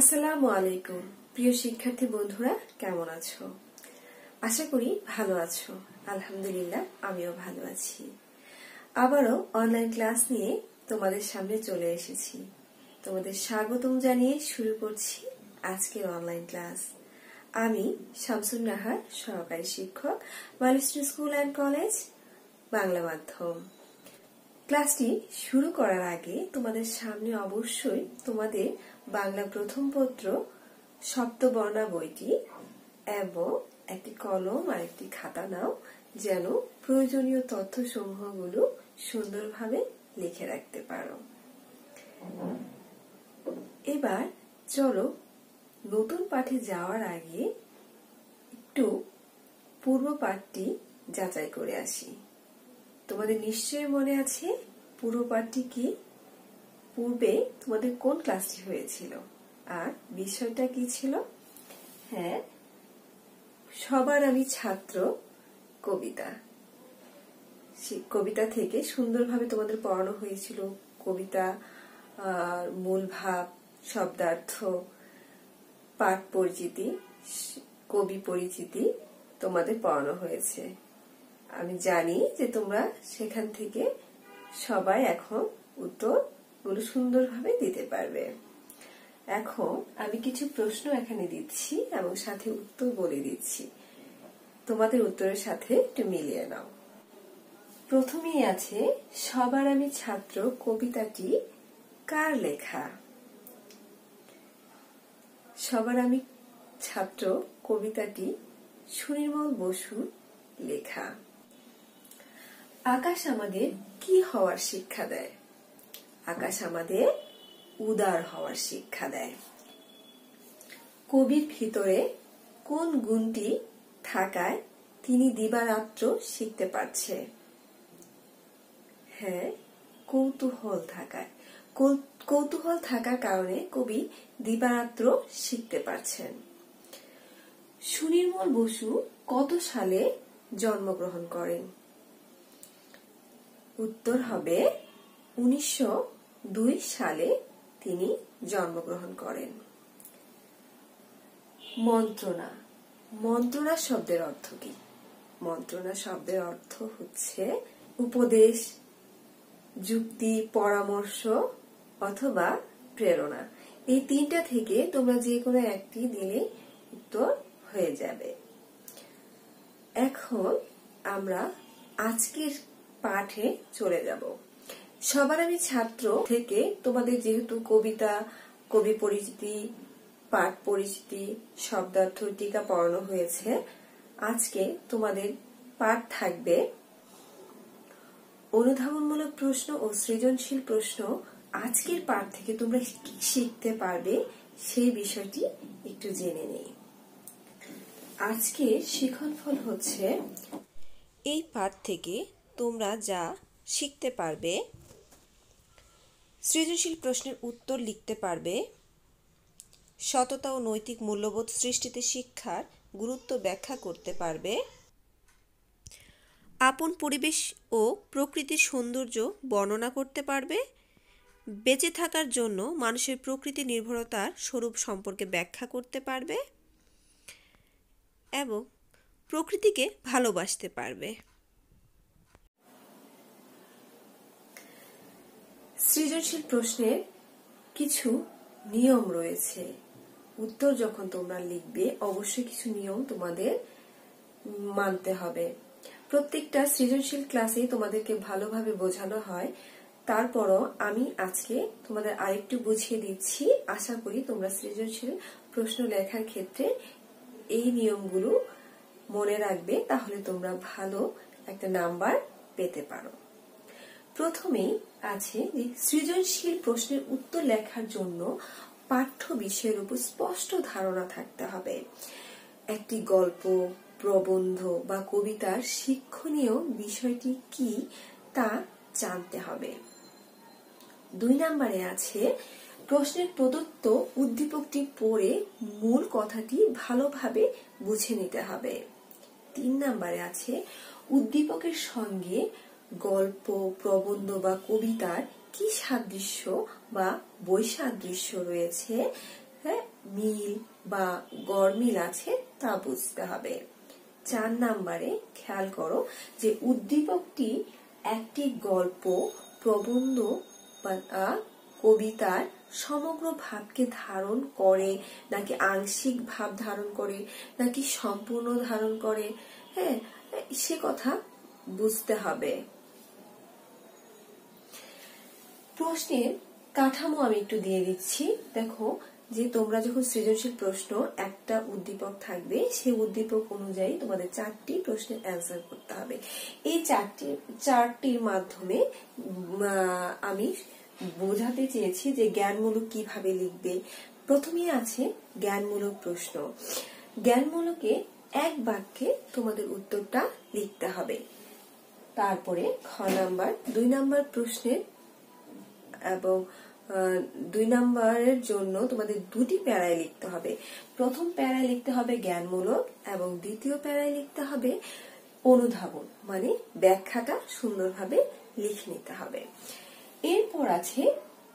আসসালামু আলাইকুম প্রিয় শিক্ষার্থী বন্ধুরা কেমন আছো আশা করি ভালো আছো আলহামদুলিল্লাহ আমিও ভালো আছি আবারও অনলাইন ক্লাস নিয়ে তোমাদের সামনে চলে এসেছি তোমাদের স্বাগতম জানিয়ে শুরু করছি আজকের অনলাইন ক্লাস আমি শামসুন নাহার সহকারী শিক্ষক Malishri school and college Bangla মাধ্যম ক্লাসটি শুরু করার আগে তোমাদের সামনে অবশ্যই তোমাদের বাংলা প্রথম পত্র সপ্তবর্ণা বইটি এবং একটি কলম আর একটি খাতা নাও যেন প্রয়োজনীয় তথ্য সমূহগুলো সুন্দরভাবে লিখে রাখতে পারো এবার চলো নতুন পাঠে যাওয়ার আগে একটু পূর্ব পাঠটি যাচাই করে আসি তোমাদের নিশ্চয়ই মনে আছে পুরো পাঠটি কি পূর্বে তোমাদের কোন ক্লাসটি হয়েছিল আর বিষয়টা কি ছিল হ্যাঁ সবার আমি ছাত্র কবিতা কবিতা থেকে সুন্দরভাবে তোমাদের পড়ানো হয়েছিল কবিতা মূল ভাব শব্দার্থ পাঠ পরিচিতি কবি পরিচিতি তোমাদের পড়ানো হয়েছে আমি জানি যে তোমরা সেখান থেকে সবাই এখন উত্তরগুলো সুন্দরভাবে দিতে পারবে এখন আমি কিছু প্রশ্ন এখানে দিচ্ছি এবং সাথে উত্তর বলে দিচ্ছি তোমাদের উত্তরের সাথে একটু মিলিয়ে নাও প্রথমেই আছে সবার আমি ছাত্র কবিতাটি কার লেখা সবার আমি ছাত্র কবিতাটি সুনির্মল বসু লেখা আকাশ আমাদের কি হওয়ার শিক্ষা দেয় আকাশ আমাদের উদার হওয়ার শিক্ষা দেয় কবির ভিতরে কোন গুণটি থাকায় তিনি দিবারাত্র শিখতে পারছে হ্যাঁ কৌতূহল থাকায় কৌতূহল থাকার কারণে কবি দিবারাত্র শিখতে পারছেন সুনির্মল বসু কত সালে জন্মগ্রহণ করেন উত্তর হবে উনিশশো সালে তিনি জন্মগ্রহণ করেন মন্ত্রণা মন্ত্রণা শব্দের অর্থ কি মন্ত্রণা শব্দের অর্থ হচ্ছে উপদেশ যুক্তি পরামর্শ অথবা প্রেরণা এই তিনটা থেকে তোমরা যে কোনো একটি দিলে উত্তর হয়ে যাবে এখন আমরা আজকের পাঠে চলে যাব সবার আমি ছাত্র থেকে তোমাদের যেহেতু কবিতা কবি পরিচিতি পাঠ পরিচিতি শব্দার্থ টিকা পড়ানো হয়েছে আজকে তোমাদের পাঠ থাকবে অনুধাবনমূলক প্রশ্ন ও সৃজনশীল প্রশ্ন আজকের পাঠ থেকে তোমরা শিখতে পারবে সেই বিষয়টি একটু জেনে নেই আজকে শিখন ফল হচ্ছে এই পাঠ থেকে তোমরা যা শিখতে পারবে সৃজনশীল প্রশ্নের উত্তর লিখতে পারবে সততা ও নৈতিক মূল্যবোধ সৃষ্টিতে শিক্ষার গুরুত্ব ব্যাখ্যা করতে পারবে আপন পরিবেশ ও প্রকৃতির সৌন্দর্য বর্ণনা করতে পারবে বেঁচে থাকার জন্য মানুষের প্রকৃতি নির্ভরতার স্বরূপ সম্পর্কে ব্যাখ্যা করতে পারবে এবং প্রকৃতিকে ভালোবাসতে পারবে সৃজনশীল প্রশ্নের কিছু নিয়ম রয়েছে উত্তর যখন তোমরা লিখবে অবশ্যই কিছু নিয়ম তোমাদের মানতে হবে প্রত্যেকটা সৃজনশীল ক্লাসে তোমাদেরকে ভালোভাবে বোঝানো হয় তারপরও আমি আজকে তোমাদের আরেকটু বুঝিয়ে দিচ্ছি আশা করি তোমরা সৃজনশীল প্রশ্ন লেখার ক্ষেত্রে এই নিয়মগুলো মনে রাখবে তাহলে তোমরা ভালো একটা নাম্বার পেতে পারো প্রথমে আছে যে সৃজনশীল প্রশ্নের উত্তর লেখার জন্য পাঠ্য বিষয়ের উপর স্পষ্ট ধারণা থাকতে হবে একটি গল্প প্রবন্ধ বা কবিতার শিক্ষণীয় বিষয়টি কি তা জানতে হবে দুই নম্বরে আছে প্রশ্নের প্রদত্ত উদ্দীপকটি পড়ে মূল কথাটি ভালোভাবে বুঝে নিতে হবে তিন নম্বরে আছে উদ্দীপকের সঙ্গে গল্প প্রবন্ধ বা কবিতার কি সাদৃশ্য বা বৈসাদৃশ্য রয়েছে হ্যাঁ মিল বা গরমিল আছে তা বুঝতে হবে চার নাম্বারে খেয়াল করো যে উদ্দীপকটি একটি গল্প প্রবন্ধ বা কবিতার সমগ্র ভাবকে ধারণ করে নাকি আংশিক ভাব ধারণ করে নাকি সম্পূর্ণ ধারণ করে হ্যাঁ সে কথা বুঝতে হবে প্রশ্নের কাঠামো আমি একটু দিয়ে দিচ্ছি দেখো যে তোমরা যখন সৃজনশীল প্রশ্ন একটা উদ্দীপক থাকবে সেই উদ্দীপক অনুযায়ী তোমাদের চারটি প্রশ্নের অ্যান্সার করতে হবে এই চারটি চারটির মাধ্যমে আমি বোঝাতে চেয়েছি যে জ্ঞানমূলক কিভাবে লিখবে প্রথমে আছে জ্ঞানমূলক প্রশ্ন জ্ঞানমূলকে এক বাক্যে তোমাদের উত্তরটা লিখতে হবে তারপরে খ নাম্বার দুই নাম্বার প্রশ্নের এবং দুই নাম্বারের জন্য তোমাদের দুটি প্যারায় লিখতে হবে প্রথম প্যারায় লিখতে হবে জ্ঞানমূলক এবং দ্বিতীয় প্যারায় লিখতে হবে অনুধাবন মানে ব্যাখ্যাটা সুন্দরভাবে লিখে নিতে হবে এরপর আছে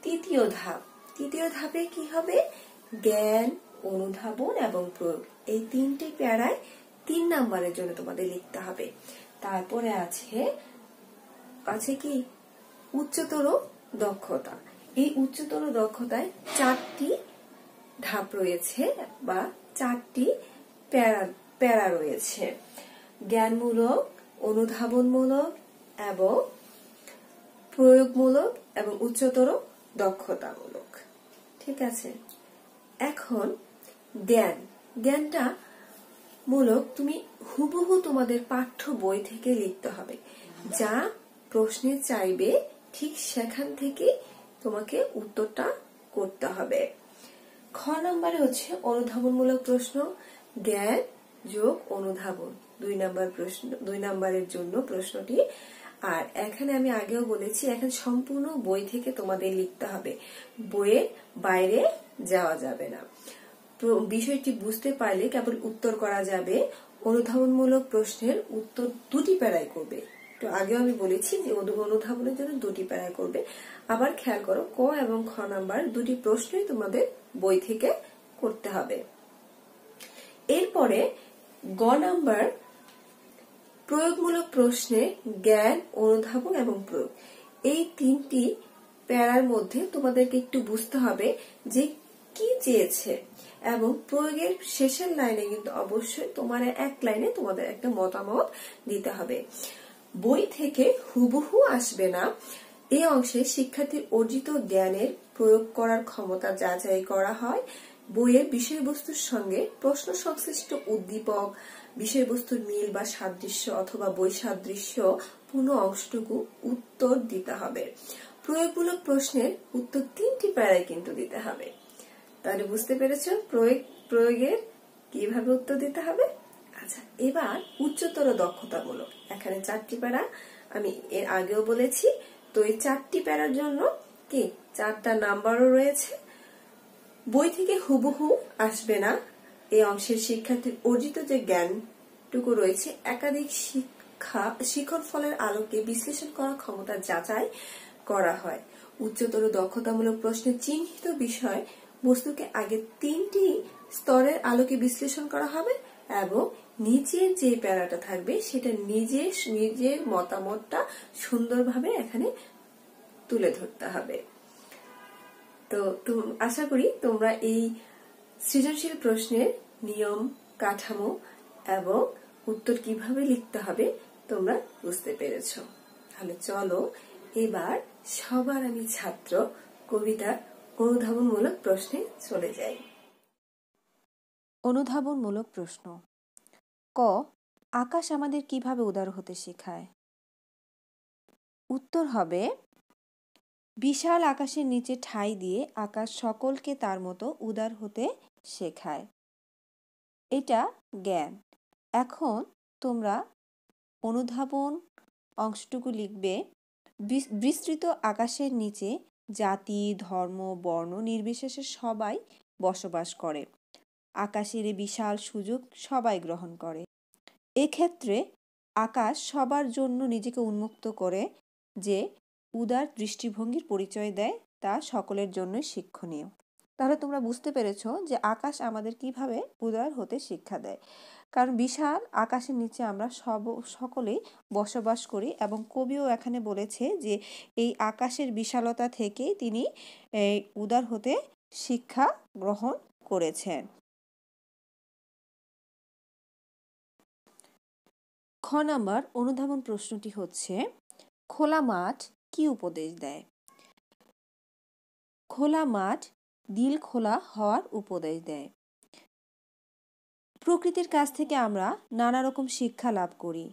তৃতীয় ধাপ তৃতীয় ধাপে কি হবে জ্ঞান অনুধাবন এবং প্রয়োগ এই তিনটি প্যারায় তিন নাম্বারের জন্য তোমাদের লিখতে হবে তারপরে আছে আছে কি উচ্চতর দক্ষতা এই উচ্চতর দক্ষতায় চারটি ধাপ রয়েছে বা চারটি প্যারা প্যারা রয়েছে জ্ঞানমূলক অনুধাবনমূলক এবং প্রয়োগমূলক এবং উচ্চতর দক্ষতামূলক ঠিক আছে এখন জ্ঞান জ্ঞানটা মূলক তুমি হুবহু তোমাদের পাঠ্য বই থেকে লিখতে হবে যা প্রশ্নে চাইবে ঠিক সেখান থেকে তোমাকে উত্তরটা করতে হবে খ নম্বরে হচ্ছে অনুধাবনমূলক প্রশ্ন জ্ঞান যোগ অনুধাবন দুই নম্বর প্রশ্ন দুই নাম্বারের জন্য প্রশ্নটি আর এখানে আমি আগেও বলেছি এখন সম্পূর্ণ বই থেকে তোমাদের লিখতে হবে বইয়ের বাইরে যাওয়া যাবে না বিষয়টি বুঝতে পারলে কেবল উত্তর করা যাবে অনুধাবনমূলক প্রশ্নের উত্তর দুটি প্যারাই করবে একটু আগেও আমি বলেছি যে অনুধাবনের জন্য দুটি প্যারা করবে আবার খেয়াল করো ক এবং খ নাম্বার দুটি প্রশ্নই তোমাদের বই থেকে করতে হবে এরপরে গ নাম্বার প্রয়োগমূলক প্রশ্নে জ্ঞান অনুধাবন এবং প্রয়োগ এই তিনটি প্যারার মধ্যে তোমাদেরকে একটু বুঝতে হবে যে কি চেয়েছে এবং প্রয়োগের শেষের লাইনে কিন্তু অবশ্যই তোমার এক লাইনে তোমাদের একটা মতামত দিতে হবে বই থেকে হুবহু আসবে না এ অংশে শিক্ষার্থীর অর্জিত জ্ঞানের প্রয়োগ করার ক্ষমতা যাচাই করা হয় বইয়ের বিষয়বস্তুর সঙ্গে প্রশ্ন সংশ্লিষ্ট উদ্দীপক বিষয়বস্তুর মিল বা সাদৃশ্য অথবা বই সাদৃশ্য পূর্ণ অংশটুকু উত্তর দিতে হবে প্রয়োগমূলক প্রশ্নের উত্তর তিনটি প্যারায় কিন্তু দিতে হবে তাহলে বুঝতে পেরেছ প্রয়োগ প্রয়োগের কিভাবে উত্তর দিতে হবে আচ্ছা এবার উচ্চতর দক্ষতা বলো এখানে চারটি প্যারা আমি এর আগেও বলেছি তো এই চারটি প্যারার জন্য কি চারটা নাম্বারও রয়েছে বই থেকে হুবহু আসবে না এই অংশের শিক্ষার্থীর অর্জিত যে জ্ঞানটুকু রয়েছে একাধিক শিক্ষা শিক্ষক ফলের আলোকে বিশ্লেষণ করার ক্ষমতা যাচাই করা হয় উচ্চতর দক্ষতামূলক প্রশ্নে চিহ্নিত বিষয় বস্তুকে আগে তিনটি স্তরের আলোকে বিশ্লেষণ করা হবে এবং নিচে যে প্যারাটা থাকবে সেটা নিজে নিজের মতামতটা সুন্দরভাবে এখানে তুলে ধরতে হবে তো আশা করি তোমরা এই সৃজনশীল প্রশ্নের নিয়ম কাঠামো এবং উত্তর কিভাবে লিখতে হবে তোমরা বুঝতে পেরেছ তাহলে চলো এবার সবার আমি ছাত্র কবিতা অনুধাবনমূলক প্রশ্নে চলে যাই অনুধাবনমূলক প্রশ্ন ক আকাশ আমাদের কিভাবে উদার হতে শেখায় উত্তর হবে বিশাল আকাশের নিচে ঠাঁই দিয়ে আকাশ সকলকে তার মতো উদার হতে শেখায় এটা জ্ঞান এখন তোমরা অনুধাবন অংশটুকু লিখবে বিস্তৃত আকাশের নিচে জাতি ধর্ম বর্ণ নির্বিশেষে সবাই বসবাস করে আকাশের বিশাল সুযোগ সবাই গ্রহণ করে এক্ষেত্রে আকাশ সবার জন্য নিজেকে উন্মুক্ত করে যে উদার দৃষ্টিভঙ্গির পরিচয় দেয় তা সকলের জন্যই শিক্ষণীয় তাহলে তোমরা বুঝতে পেরেছ যে আকাশ আমাদের কিভাবে উদার হতে শিক্ষা দেয় কারণ বিশাল আকাশের নিচে আমরা সব সকলেই বসবাস করি এবং কবিও এখানে বলেছে যে এই আকাশের বিশালতা থেকেই তিনি উদার হতে শিক্ষা গ্রহণ করেছেন খ নাম্বার অনুধাবন প্রশ্নটি হচ্ছে খোলা মাঠ কি উপদেশ দেয় খোলা মাঠ দিল খোলা হওয়ার উপদেশ দেয় প্রকৃতির কাছ থেকে আমরা নানা রকম শিক্ষা লাভ করি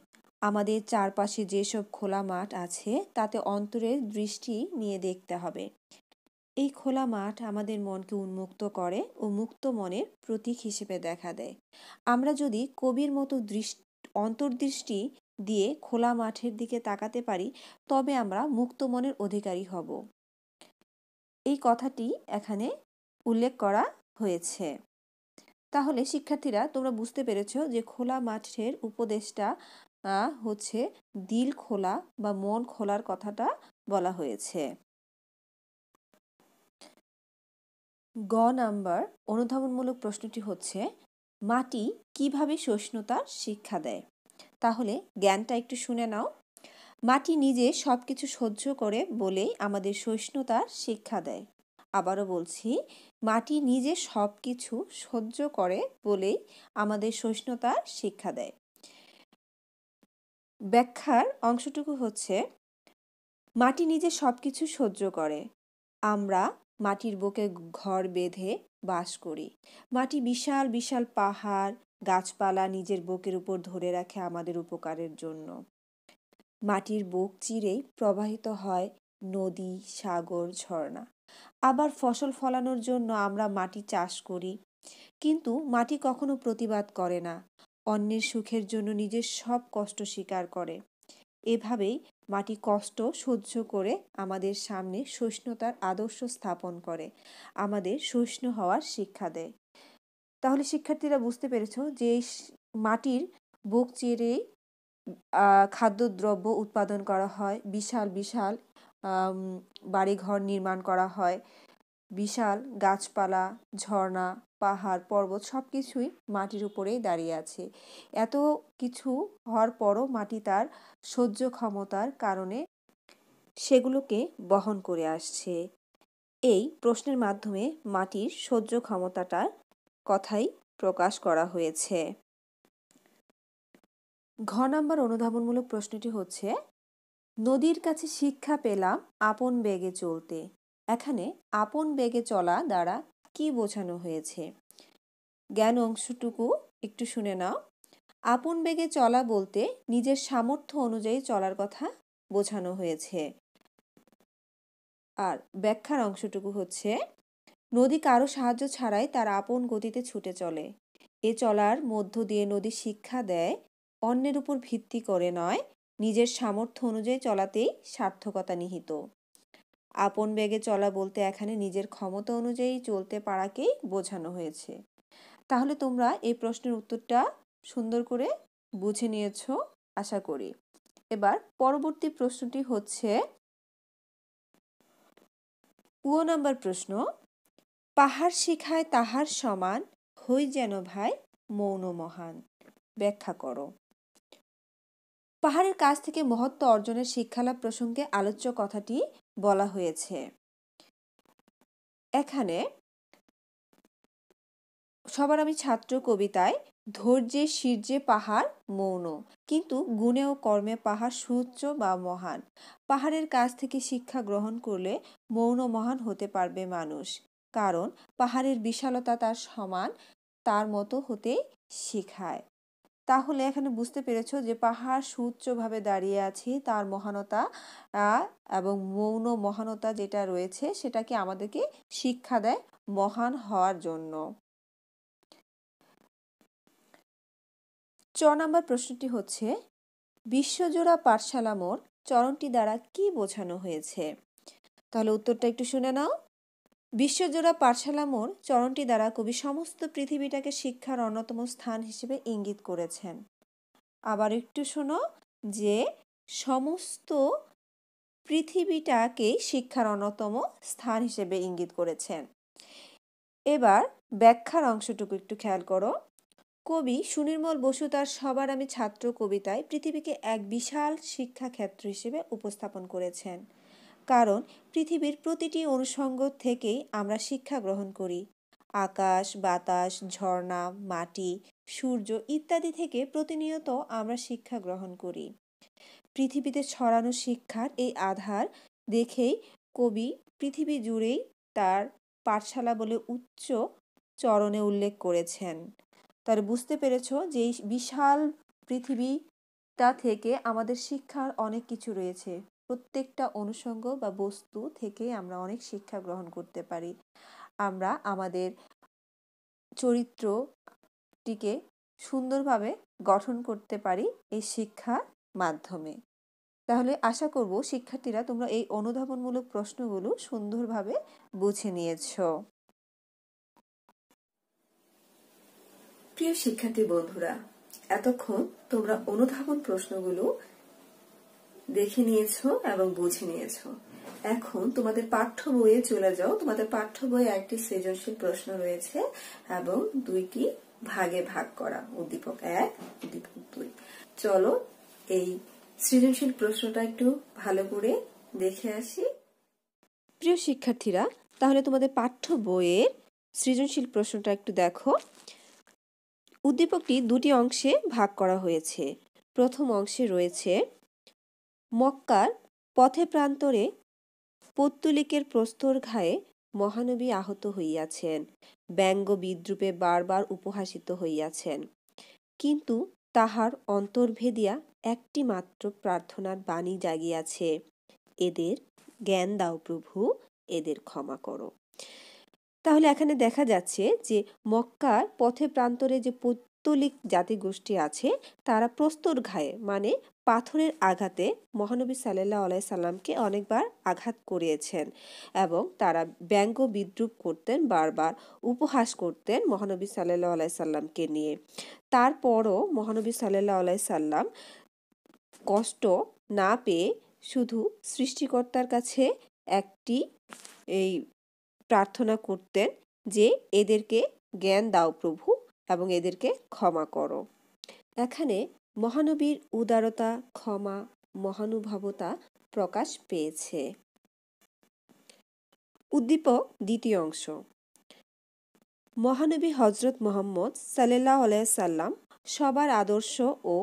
আমাদের চারপাশে যেসব খোলা মাঠ আছে তাতে অন্তরের দৃষ্টি নিয়ে দেখতে হবে এই খোলা মাঠ আমাদের মনকে উন্মুক্ত করে ও মুক্ত মনের প্রতীক হিসেবে দেখা দেয় আমরা যদি কবির মতো দৃষ্টি অন্তর্দৃষ্টি দিয়ে খোলা মাঠের দিকে তাকাতে পারি তবে আমরা মুক্ত মনের অধিকারী হব এই কথাটি এখানে উল্লেখ করা হয়েছে তাহলে শিক্ষার্থীরা তোমরা বুঝতে পেরেছ যে খোলা মাঠের উপদেশটা হচ্ছে দিল খোলা বা মন খোলার কথাটা বলা হয়েছে গ নাম্বার অনুধাবনমূলক প্রশ্নটি হচ্ছে মাটি কিভাবে সহিষ্ণুতার শিক্ষা দেয় তাহলে জ্ঞানটা একটু শুনে নাও মাটি নিজে সব কিছু সহ্য করে বলেই আমাদের সহিষ্ণুতার শিক্ষা দেয় আবারও বলছি মাটি নিজে সব কিছু সহ্য করে বলেই আমাদের সহিষ্ণুতার শিক্ষা দেয় ব্যাখ্যার অংশটুকু হচ্ছে মাটি নিজে সব কিছু সহ্য করে আমরা মাটির বুকে ঘর বেঁধে বাস করি মাটি বিশাল বিশাল পাহাড় গাছপালা নিজের বুকের উপর ধরে রাখে আমাদের উপকারের জন্য মাটির বুক চিরেই প্রবাহিত হয় নদী সাগর ঝর্ণা আবার ফসল ফলানোর জন্য আমরা মাটি চাষ করি কিন্তু মাটি কখনো প্রতিবাদ করে না অন্যের সুখের জন্য নিজের সব কষ্ট স্বীকার করে এভাবেই মাটি কষ্ট সহ্য করে আমাদের সামনে সহিষ্ণুতার আদর্শ স্থাপন করে আমাদের সহিষ্ণু হওয়ার শিক্ষা দেয় তাহলে শিক্ষার্থীরা বুঝতে পেরেছ যে মাটির বুক চিরেই খাদ্যদ্রব্য উৎপাদন করা হয় বিশাল বিশাল বাড়িঘর নির্মাণ করা হয় বিশাল গাছপালা ঝর্ণা পাহাড় পর্বত সব কিছুই মাটির উপরেই দাঁড়িয়ে আছে এত কিছু হওয়ার পরও মাটি তার সহ্য ক্ষমতার কারণে সেগুলোকে বহন করে আসছে এই প্রশ্নের মাধ্যমে মাটির সহ্য ক্ষমতাটার কথাই প্রকাশ করা হয়েছে ঘ নাম্বার অনুধাবনমূলক প্রশ্নটি হচ্ছে নদীর কাছে শিক্ষা পেলাম আপন বেগে চলতে এখানে আপন বেগে চলা দ্বারা কি বোঝানো হয়েছে জ্ঞান অংশটুকু একটু শুনে নাও আপন বেগে চলা বলতে নিজের সামর্থ্য অনুযায়ী চলার কথা বোঝানো হয়েছে আর ব্যাখ্যার অংশটুকু হচ্ছে নদী কারো সাহায্য ছাড়াই তার আপন গতিতে ছুটে চলে এ চলার মধ্য দিয়ে নদী শিক্ষা দেয় অন্যের উপর ভিত্তি করে নয় নিজের সামর্থ্য অনুযায়ী চলাতেই সার্থকতা নিহিত আপন বেগে চলা বলতে এখানে নিজের ক্ষমতা অনুযায়ী চলতে পারাকেই বোঝানো হয়েছে তাহলে তোমরা এই প্রশ্নের উত্তরটা সুন্দর করে বুঝে নিয়েছ আশা করি এবার পরবর্তী প্রশ্নটি হচ্ছে পুয়ো নাম্বার প্রশ্ন পাহাড় শিখায় তাহার সমান হই যেন ভাই মৌন মহান ব্যাখ্যা করো পাহাড়ের কাছ থেকে মহত্ব অর্জনের শিক্ষালাভ প্রসঙ্গে আলোচ্য কথাটি বলা হয়েছে এখানে সবার আমি ছাত্র কবিতায় ধৈর্যে শীর্যে পাহাড় মৌন কিন্তু গুণে ও কর্মে পাহাড় সুচ্চ বা মহান পাহাড়ের কাছ থেকে শিক্ষা গ্রহণ করলে মৌন মহান হতে পারবে মানুষ কারণ পাহাড়ের বিশালতা তার সমান তার মতো হতেই শেখায় তাহলে এখানে বুঝতে পেরেছ যে পাহাড় সুউচ্চভাবে দাঁড়িয়ে আছি তার মহানতা এবং মৌন মহানতা যেটা রয়েছে সেটাকে আমাদেরকে শিক্ষা দেয় মহান হওয়ার জন্য চ নম্বর প্রশ্নটি হচ্ছে বিশ্বজোড়া পাঠশালা মোড় চরণটি দ্বারা কি বোঝানো হয়েছে তাহলে উত্তরটা একটু শুনে নাও বিশ্বজোড়া পাঠশালা মোড় চরণটি দ্বারা কবি সমস্ত পৃথিবীটাকে শিক্ষার অন্যতম স্থান হিসেবে ইঙ্গিত করেছেন আবার একটু শোনো যে সমস্ত পৃথিবীটাকেই শিক্ষার অন্যতম স্থান হিসেবে ইঙ্গিত করেছেন এবার ব্যাখ্যার অংশটুকু একটু খেয়াল করো কবি সুনির্মল বসু তার সবার আমি ছাত্র কবিতায় পৃথিবীকে এক বিশাল শিক্ষাক্ষেত্র হিসেবে উপস্থাপন করেছেন কারণ পৃথিবীর প্রতিটি অনুষঙ্গ থেকেই আমরা শিক্ষা গ্রহণ করি আকাশ বাতাস ঝর্ণা মাটি সূর্য ইত্যাদি থেকে প্রতিনিয়ত আমরা শিক্ষা গ্রহণ করি পৃথিবীতে ছড়ানো শিক্ষার এই আধার দেখেই কবি পৃথিবী জুড়েই তার পাঠশালা বলে উচ্চ চরণে উল্লেখ করেছেন তার বুঝতে পেরেছ যে এই বিশাল পৃথিবীটা থেকে আমাদের শিক্ষার অনেক কিছু রয়েছে প্রত্যেকটা অনুষঙ্গ বা বস্তু থেকে আমরা অনেক শিক্ষা গ্রহণ করতে পারি আমরা আমাদের চরিত্রটিকে সুন্দরভাবে গঠন করতে পারি এই শিক্ষার মাধ্যমে তাহলে আশা করব শিক্ষার্থীরা তোমরা এই অনুধাবনমূলক প্রশ্নগুলো সুন্দরভাবে বুঝে নিয়েছ প্রিয় শিক্ষার্থী বন্ধুরা এতক্ষণ তোমরা অনুধাবন প্রশ্নগুলো দেখে নিয়েছো এবং বুঝে নিয়েছো এখন তোমাদের পাঠ্য বইয়ে চলে যাও তোমাদের পাঠ্য বইয়ে একটি সৃজনশীল প্রশ্ন রয়েছে এবং দুইটি ভাগে ভাগ করা উদ্দীপক এক উদ্দীপক দুই চলো এই সৃজনশীল প্রশ্নটা একটু ভালো করে দেখে আসি প্রিয় শিক্ষার্থীরা তাহলে তোমাদের পাঠ্য বইয়ের সৃজনশীল প্রশ্নটা একটু দেখো উদ্দীপকটি দুটি অংশে ভাগ করা হয়েছে প্রথম অংশে রয়েছে মক্কার পথে প্রান্তরে পত্তুলিকের প্রস্তর ঘায়ে মহানবী আহত হইয়াছেন ব্যঙ্গ বিদ্রুপে বারবার উপহাসিত হইয়াছেন কিন্তু তাহার অন্তর্ভেদিয়া একটি মাত্র প্রার্থনার বাণী জাগিয়াছে এদের জ্ঞান দাও প্রভু এদের ক্ষমা করো তাহলে এখানে দেখা যাচ্ছে যে মক্কার পথে প্রান্তরে যে তুলিক জাতিগোষ্ঠী আছে তারা প্রস্তর ঘায়ে মানে পাথরের আঘাতে মহানবী সাল্লাহ আলাই সাল্লামকে অনেকবার আঘাত করিয়েছেন এবং তারা ব্যঙ্গ বিদ্রুপ করতেন বারবার উপহাস করতেন মহানবী সাল্লাহ আলাই সাল্লামকে নিয়ে তারপরও মহানবী সাল্লাহ আলাই সাল্লাম কষ্ট না পেয়ে শুধু সৃষ্টিকর্তার কাছে একটি এই প্রার্থনা করতেন যে এদেরকে জ্ঞান দাও প্রভু এবং এদেরকে ক্ষমা করো এখানে মহানবীর উদারতা ক্ষমা মহানুভবতা প্রকাশ পেয়েছে উদ্দীপক দ্বিতীয় অংশ মহানবী হজরত মোহাম্মদ সাল্লাহ সাল্লাম সবার আদর্শ ও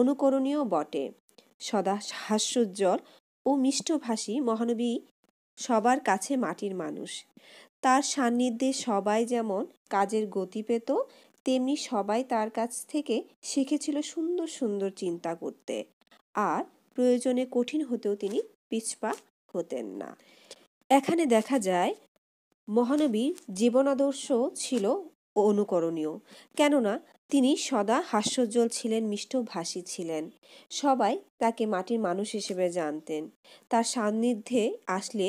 অনুকরণীয় বটে সদা হাস্যোজ্জ্বল ও মিষ্টভাষী মহানবী সবার কাছে মাটির মানুষ তার সান্নিধ্যে সবাই যেমন কাজের গতি পেত তেমনি সবাই তার কাছ থেকে শিখেছিল সুন্দর সুন্দর চিন্তা করতে আর প্রয়োজনে কঠিন হতেও তিনি পিছপা হতেন না এখানে দেখা যায় মহানবীর জীবনাদর্শ ছিল অনুকরণীয় কেননা তিনি সদা হাস্যজ্জ্বল ছিলেন মিষ্টভাষী ছিলেন সবাই তাকে মাটির মানুষ হিসেবে জানতেন তার সান্নিধ্যে আসলে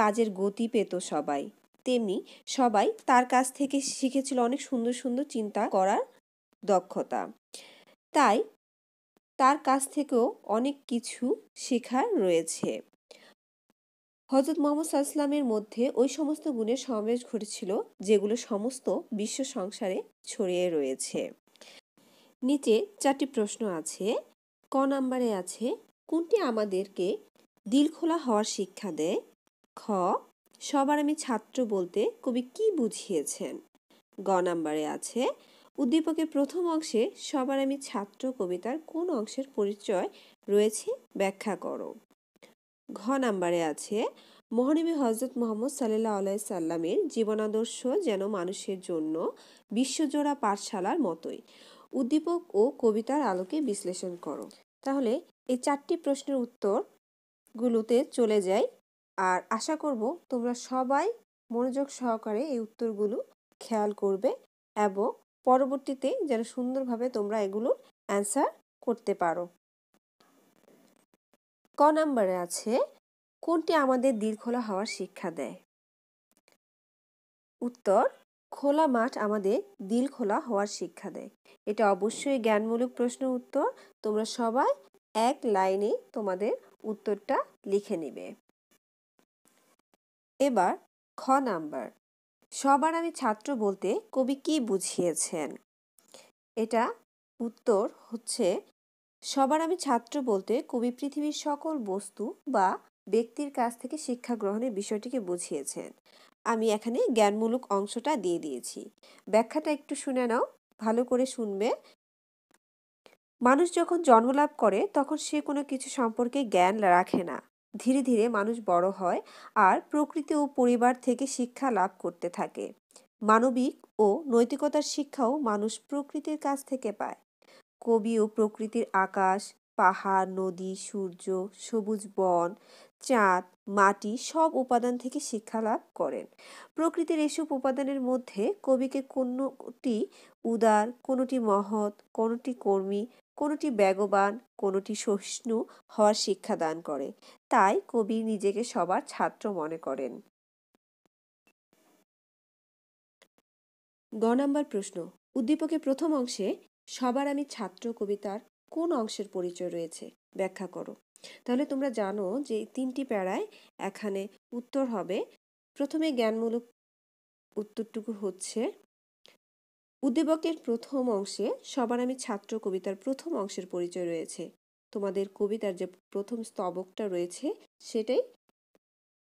কাজের গতি পেত সবাই তেমনি সবাই তার কাছ থেকে শিখেছিল অনেক সুন্দর সুন্দর চিন্তা করার দক্ষতা তাই তার কাছ থেকেও অনেক কিছু শেখার রয়েছে হজরত মোহাম্মদ সাল্লামের মধ্যে ওই সমস্ত গুণের সমাবেশ ঘটেছিল যেগুলো সমস্ত বিশ্ব সংসারে ছড়িয়ে রয়েছে নিচে চারটি প্রশ্ন আছে ক নাম্বারে আছে কোনটি আমাদেরকে দিল খোলা হওয়ার শিক্ষা দেয় খ সবার আমি ছাত্র বলতে কবি কি বুঝিয়েছেন গ নাম্বারে আছে উদ্দীপকের প্রথম অংশে সবার আমি ছাত্র কবিতার কোন অংশের পরিচয় রয়েছে ব্যাখ্যা করো ঘ নাম্বারে আছে মহানবী হজরত মোহাম্মদ সাল্লাহ আলাই সাল্লামের জীবনাদর্শ যেন মানুষের জন্য বিশ্বজোড়া পাঠশালার মতোই উদ্দীপক ও কবিতার আলোকে বিশ্লেষণ করো তাহলে এই চারটি প্রশ্নের উত্তরগুলোতে চলে যায় আর আশা করব তোমরা সবাই মনোযোগ সহকারে এই উত্তরগুলো খেয়াল করবে এবং পরবর্তীতে যেন সুন্দরভাবে তোমরা এগুলোর অ্যান্সার করতে পারো ক নাম্বারে আছে কোনটি আমাদের দিল খোলা হওয়ার শিক্ষা দেয় উত্তর খোলা মাঠ আমাদের দিল খোলা হওয়ার শিক্ষা দেয় এটা অবশ্যই জ্ঞানমূলক প্রশ্ন উত্তর তোমরা সবাই এক লাইনে তোমাদের উত্তরটা লিখে নেবে এবার খ নাম্বার সবার আমি ছাত্র বলতে কবি কি বুঝিয়েছেন এটা উত্তর হচ্ছে সবার আমি ছাত্র বলতে কবি পৃথিবীর সকল বস্তু বা ব্যক্তির কাছ থেকে শিক্ষা গ্রহণের বিষয়টিকে বুঝিয়েছেন আমি এখানে জ্ঞানমূলক অংশটা দিয়ে দিয়েছি ব্যাখ্যাটা একটু শুনে নাও ভালো করে শুনবে মানুষ যখন জন্মলাভ করে তখন সে কোনো কিছু সম্পর্কে জ্ঞান রাখে না ধীরে ধীরে মানুষ বড় হয় আর প্রকৃতি ও পরিবার থেকে শিক্ষা লাভ করতে থাকে মানবিক ও নৈতিকতার শিক্ষাও মানুষ প্রকৃতির কাছ থেকে পায় কবি ও প্রকৃতির আকাশ পাহাড় নদী সূর্য সবুজ বন চাঁদ মাটি সব উপাদান থেকে শিক্ষা লাভ করেন প্রকৃতির এসব উপাদানের মধ্যে কবিকে কোনোটি উদার কোনোটি মহৎ কোনোটি কর্মী কোনোটি বেগবান কোনোটি সহিষ্ণু হওয়ার শিক্ষা দান করে তাই কবি নিজেকে সবার ছাত্র মনে করেন গ নাম্বার প্রশ্ন উদ্দীপকের প্রথম অংশে সবার আমি ছাত্র কবিতার কোন অংশের পরিচয় রয়েছে ব্যাখ্যা করো তাহলে তোমরা জানো যে তিনটি প্যারায় এখানে উত্তর হবে প্রথমে জ্ঞানমূলক উত্তরটুকু হচ্ছে উদ্দীপকের প্রথম অংশে সবার আমি ছাত্র কবিতার প্রথম অংশের পরিচয় রয়েছে তোমাদের কবিতার যে প্রথম স্তবকটা রয়েছে সেটাই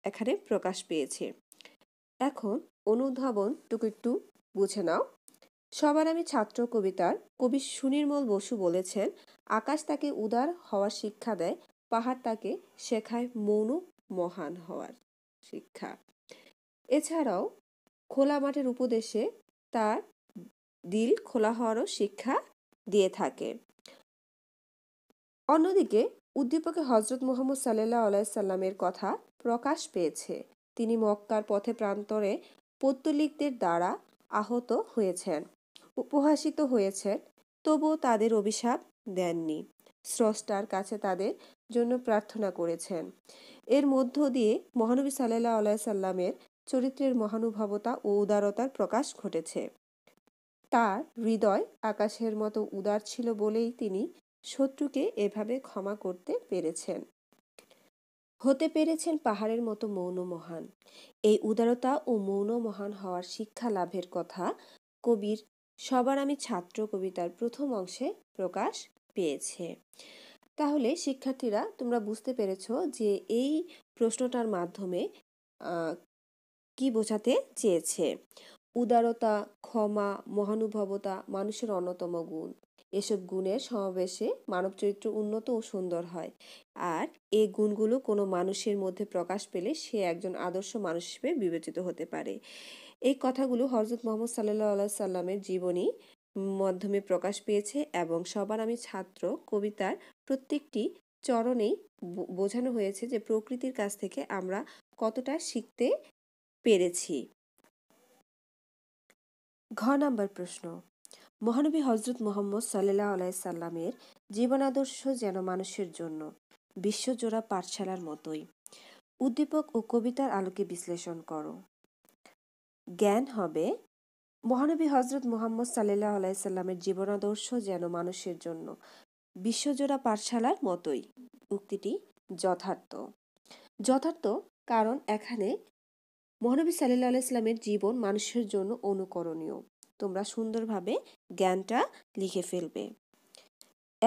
এখানে প্রকাশ পেয়েছে এখন অনুধাবন টুকু একটু বুঝে নাও সবার আমি ছাত্র কবিতার কবি সুনির্মল বসু বলেছেন আকাশ তাকে উদার হওয়ার শিক্ষা দেয় পাহাড় তাকে শেখায় মৌন মহান হওয়ার শিক্ষা এছাড়াও খোলা মাঠের উপদেশে তার দিল খোলা হওয়ারও শিক্ষা দিয়ে থাকে অন্যদিকে উদ্দীপকে হজরত মোহাম্মদ সাল্লাহ আলাইসাল্লামের কথা প্রকাশ পেয়েছে তিনি মক্কার পথে প্রান্তরে পত্তলিকদের দ্বারা আহত হয়েছেন উপহাসিত হয়েছেন তবুও তাদের অভিশাপ দেননি স্রষ্টার কাছে তাদের জন্য প্রার্থনা করেছেন এর মধ্য দিয়ে মহানবী সাল্লাহ আলাইসাল্লামের চরিত্রের মহানুভবতা ও উদারতার প্রকাশ ঘটেছে তার হৃদয় আকাশের মতো উদার ছিল বলেই তিনি শত্রুকে এভাবে ক্ষমা করতে পেরেছেন হতে পেরেছেন পাহাড়ের মতো মৌন মহান এই উদারতা ও মৌন মহান হওয়ার শিক্ষা লাভের কথা কবির সবার আমি ছাত্র কবিতার প্রথম অংশে প্রকাশ পেয়েছে তাহলে শিক্ষার্থীরা তোমরা বুঝতে পেরেছ যে এই প্রশ্নটার মাধ্যমে কি বোঝাতে চেয়েছে উদারতা ক্ষমা মহানুভবতা মানুষের অন্যতম গুণ এসব গুণের সমাবেশে মানব চরিত্র উন্নত ও সুন্দর হয় আর এই গুণগুলো কোনো মানুষের মধ্যে প্রকাশ পেলে সে একজন আদর্শ মানুষ হিসেবে বিবেচিত হতে পারে এই কথাগুলো হজরত মোহাম্মদ সাল্লাহ সাল্লামের জীবনী মাধ্যমে প্রকাশ পেয়েছে এবং সবার আমি ছাত্র কবিতার প্রত্যেকটি চরণেই বোঝানো হয়েছে যে প্রকৃতির কাছ থেকে আমরা কতটা শিখতে পেরেছি ঘ নাম্বার প্রশ্ন মহানবী হজরত মোহাম্মদ সাল্লাহ আলাইসাল্লামের জীবনাদর্শ যেন মানুষের জন্য বিশ্বজোড়া পাঠশালার মতোই উদ্দীপক ও কবিতার আলোকে বিশ্লেষণ করো জ্ঞান হবে মহানবী হজরত মোহাম্মদ সাল্লাহ আলাইসাল্লামের জীবনাদর্শ যেন মানুষের জন্য বিশ্বজোড়া পাঠশালার মতোই উক্তিটি যথার্থ যথার্থ কারণ এখানে মহানবী সাল্লাহ ইসলামের জীবন মানুষের জন্য অনুকরণীয় তোমরা সুন্দরভাবে জ্ঞানটা লিখে ফেলবে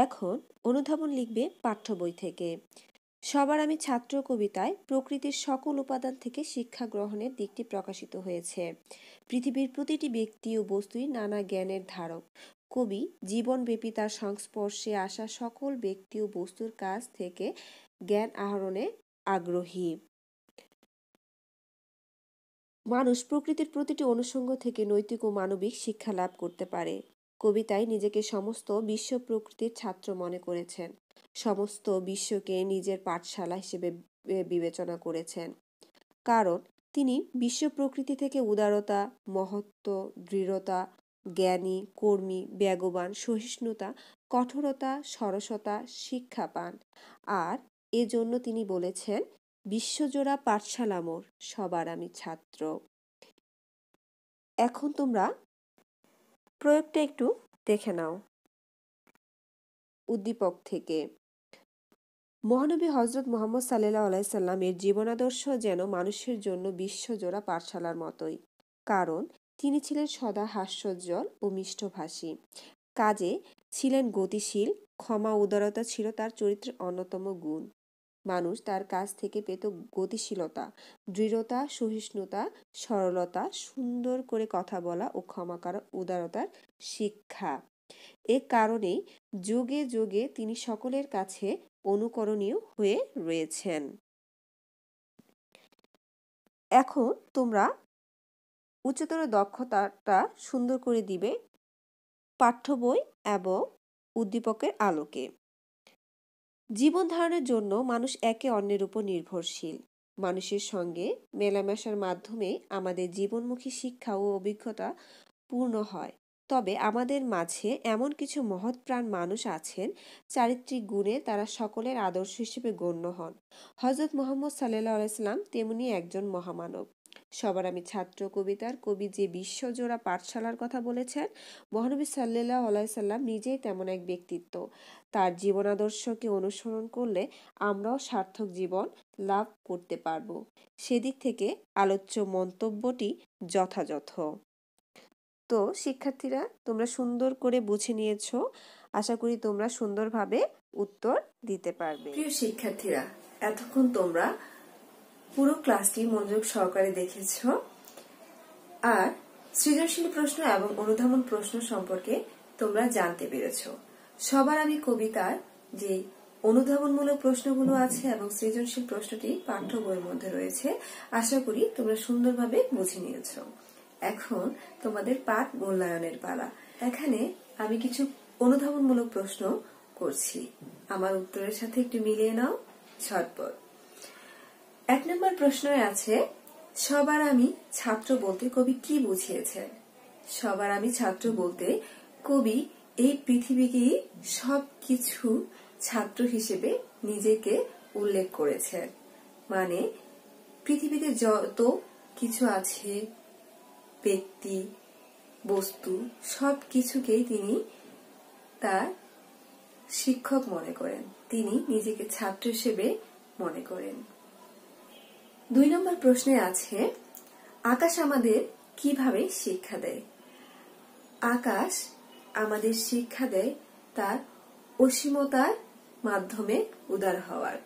এখন অনুধাবন লিখবে পাঠ্য বই থেকে সবার আমি ছাত্র কবিতায় প্রকৃতির সকল উপাদান থেকে শিক্ষা গ্রহণের দিকটি প্রকাশিত হয়েছে পৃথিবীর প্রতিটি ব্যক্তি ও বস্তুই নানা জ্ঞানের ধারক কবি জীবনব্যাপী তার সংস্পর্শে আসা সকল ব্যক্তি ও বস্তুর কাছ থেকে জ্ঞান আহরণে আগ্রহী মানুষ প্রকৃতির প্রতিটি অনুষঙ্গ থেকে নৈতিক ও মানবিক শিক্ষা লাভ করতে পারে কবিতায় নিজেকে সমস্ত বিশ্ব প্রকৃতির ছাত্র মনে করেছেন সমস্ত বিশ্বকে নিজের পাঠশালা হিসেবে বিবেচনা করেছেন কারণ তিনি বিশ্ব প্রকৃতি থেকে উদারতা মহত্ব দৃঢ়তা জ্ঞানী কর্মী ব্যাগবান সহিষ্ণুতা কঠোরতা সরসতা শিক্ষা পান আর এজন্য তিনি বলেছেন বিশ্বজোড়া পাঠশালা মোর সবার আমি ছাত্র এখন তোমরা প্রয়োগটা একটু দেখে নাও উদ্দীপক থেকে মহানবী হজরত মোহাম্মদ সাল্লাহ আলাইসাল্লাম এর জীবনাদর্শ যেন মানুষের জন্য বিশ্বজোড়া পাঠশালার মতোই কারণ তিনি ছিলেন সদা হাস্যজ্জ্বল ও মিষ্টভাষী কাজে ছিলেন গতিশীল ক্ষমা উদারতা ছিল তার চরিত্রের অন্যতম গুণ মানুষ তার কাছ থেকে পেত গতিশীলতা দৃঢ়তা সহিষ্ণুতা সরলতা সুন্দর করে কথা বলা ও ক্ষমা করা উদারতার শিক্ষা এ কারণেই যুগে যুগে তিনি সকলের কাছে অনুকরণীয় হয়ে রয়েছেন এখন তোমরা উচ্চতর দক্ষতাটা সুন্দর করে দিবে পাঠ্য বই এবং উদ্দীপকের আলোকে জীবন ধারণের জন্য মানুষ একে অন্যের উপর নির্ভরশীল মানুষের সঙ্গে মেলামেশার মাধ্যমে আমাদের জীবনমুখী শিক্ষা ও অভিজ্ঞতা পূর্ণ হয় তবে আমাদের মাঝে এমন কিছু মহৎ প্রাণ মানুষ আছেন চারিত্রিক গুণে তারা সকলের আদর্শ হিসেবে গণ্য হন হজরত মোহাম্মদ সাল্লাহ আলাইসাল্লাম তেমনি একজন মহামানব সবার আমি ছাত্র কবিতার কবি যে বিশ্বজোড়া পাঠশালার কথা বলেছেন মহানবী সাল্লাহ আলাই সাল্লাম নিজেই তেমন এক ব্যক্তিত্ব তার জীবনাদর্শকে অনুসরণ করলে আমরাও সার্থক জীবন লাভ করতে পারব সেদিক থেকে আলোচ্য মন্তব্যটি যথাযথ তো শিক্ষার্থীরা তোমরা সুন্দর করে বুঝে নিয়েছ আশা করি তোমরা সুন্দরভাবে উত্তর দিতে পারবে প্রিয় শিক্ষার্থীরা এতক্ষণ তোমরা পুরো ক্লাসটি মনোযোগ সহকারে দেখেছ আর সৃজনশীল প্রশ্ন এবং অনুধাবন প্রশ্ন সম্পর্কে তোমরা জানতে পেরেছ সবার আমি কবিতার যে অনুধাবনমূলক প্রশ্নগুলো আছে এবং সৃজনশীল প্রশ্নটি পাঠ্য বইয়ের মধ্যে রয়েছে আশা করি তোমরা সুন্দরভাবে বুঝে নিয়েছ এখন তোমাদের পাঠ মূল্যায়নের পালা এখানে আমি কিছু অনুধাবনমূলক প্রশ্ন করছি আমার উত্তরের সাথে একটু মিলিয়ে নাও ছটপট এক নম্বর প্রশ্নে আছে সবার আমি ছাত্র বলতে কবি কি বুঝিয়েছেন সবার আমি ছাত্র বলতে কবি এই পৃথিবীকেই সব কিছু ছাত্র হিসেবে নিজেকে উল্লেখ করেছেন মানে পৃথিবীতে যত কিছু আছে ব্যক্তি বস্তু সব কিছুকেই তিনি তার শিক্ষক মনে করেন তিনি নিজেকে ছাত্র হিসেবে মনে করেন দুই নম্বর প্রশ্নে আছে আকাশ আমাদের কিভাবে শিক্ষা দেয় আকাশ আমাদের শিক্ষা দেয় তার অসীমতার মাধ্যমে উদার হওয়ার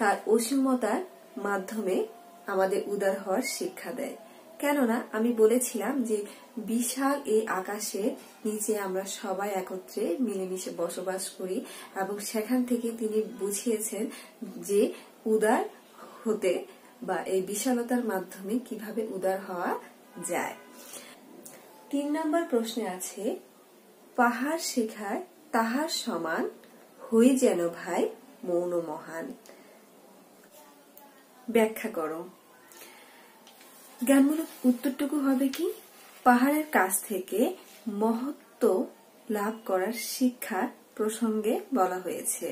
তার অসীমতার মাধ্যমে আমাদের উদার হওয়ার শিক্ষা দেয় কেননা আমি বলেছিলাম যে বিশাল এই আকাশে নিচে আমরা সবাই একত্রে মিলেমিশে বসবাস করি এবং সেখান থেকে তিনি বুঝিয়েছেন যে উদার হতে বা এই বিশালতার মাধ্যমে কিভাবে উদার হওয়া যায় তিন নম্বর প্রশ্নে আছে পাহাড় শেখায় তাহার সমান হই যেন ভাই মৌন মহান ব্যাখ্যা করো জ্ঞানমূলক উত্তরটুকু হবে কি পাহাড়ের কাছ থেকে মহত্ব লাভ করার শিক্ষা প্রসঙ্গে বলা হয়েছে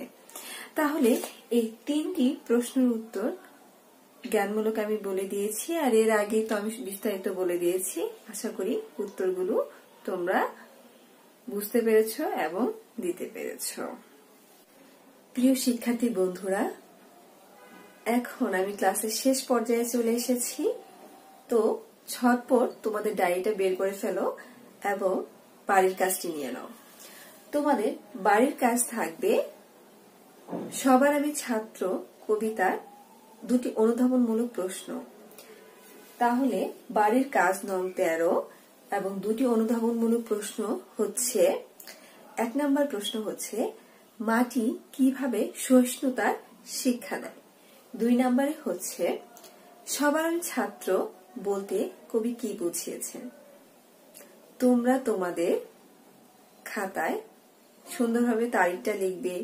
তাহলে এই তিনটি প্রশ্নের উত্তর জ্ঞানমূলক আমি বলে দিয়েছি আর এর আগে তো আমি বিস্তারিত বলে দিয়েছি আশা করি উত্তরগুলো তোমরা বুঝতে পেরেছ এবং দিতে পেরেছ প্রিয় শিক্ষার্থী বন্ধুরা এখন আমি ক্লাসের শেষ পর্যায়ে চলে এসেছি তো ছটপট তোমাদের ডায়েরিটা বের করে ফেলো এবং বাড়ির কাজটি নিয়ে নাও তোমাদের বাড়ির কাজ থাকবে সবার আমি ছাত্র কবিতার দুটি অনুধাবনমূলক প্রশ্ন তাহলে বাড়ির কাজ নং তেরো এবং দুটি অনুধাবনমূলক প্রশ্ন হচ্ছে এক নম্বর প্রশ্ন হচ্ছে মাটি কিভাবে সহিষ্ণুতার শিক্ষা দেয় দুই নম্বরে হচ্ছে সবার ছাত্র বলতে কবি কি বুঝিয়েছেন তোমরা তোমাদের খাতায় সুন্দরভাবে তারিখটা লিখবে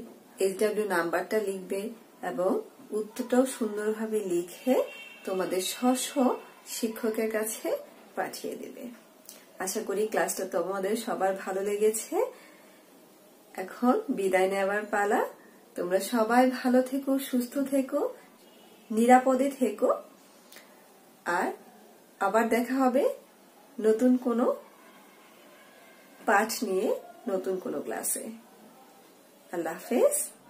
এসডাব্লিউ নাম্বারটা লিখবে এবং উত্তরটাও সুন্দরভাবে লিখে তোমাদের স্ব শিক্ষকের কাছে পাঠিয়ে দেবে আশা করি ক্লাসটা তোমাদের সবার ভালো লেগেছে এখন বিদায় নেওয়ার পালা তোমরা সবাই ভালো থেকো সুস্থ থেকো নিরাপদে থেকো আর আবার দেখা হবে নতুন কোনো পাঠ নিয়ে নতুন কোনো ক্লাসে আল্লাহ হাফেজ